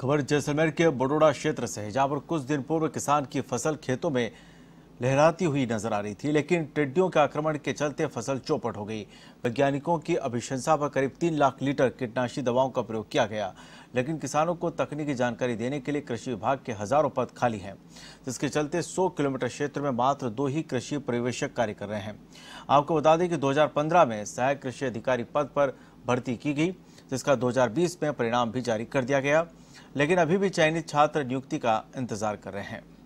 खबर जैसलमेर के बडोड़ा क्षेत्र से है जहां पर कुछ दिन पूर्व किसान की फसल खेतों में लहराती हुई नजर आ रही थी लेकिन टिड्डियों के आक्रमण के चलते फसल चौपट हो गई वैज्ञानिकों की अभिशंसा पर करीब तीन लाख लीटर कीटनाशी दवाओं का प्रयोग किया गया लेकिन किसानों को तकनीकी जानकारी देने के लिए कृषि विभाग के हजारों पद खाली हैं जिसके चलते 100 किलोमीटर क्षेत्र में मात्र दो ही कृषि पर्यवेक्षक कार्य कर रहे हैं आपको बता दें कि 2015 में सहायक कृषि अधिकारी पद पर भर्ती की गई जिसका 2020 में परिणाम भी जारी कर दिया गया लेकिन अभी भी चयनित छात्र नियुक्ति का इंतजार कर रहे हैं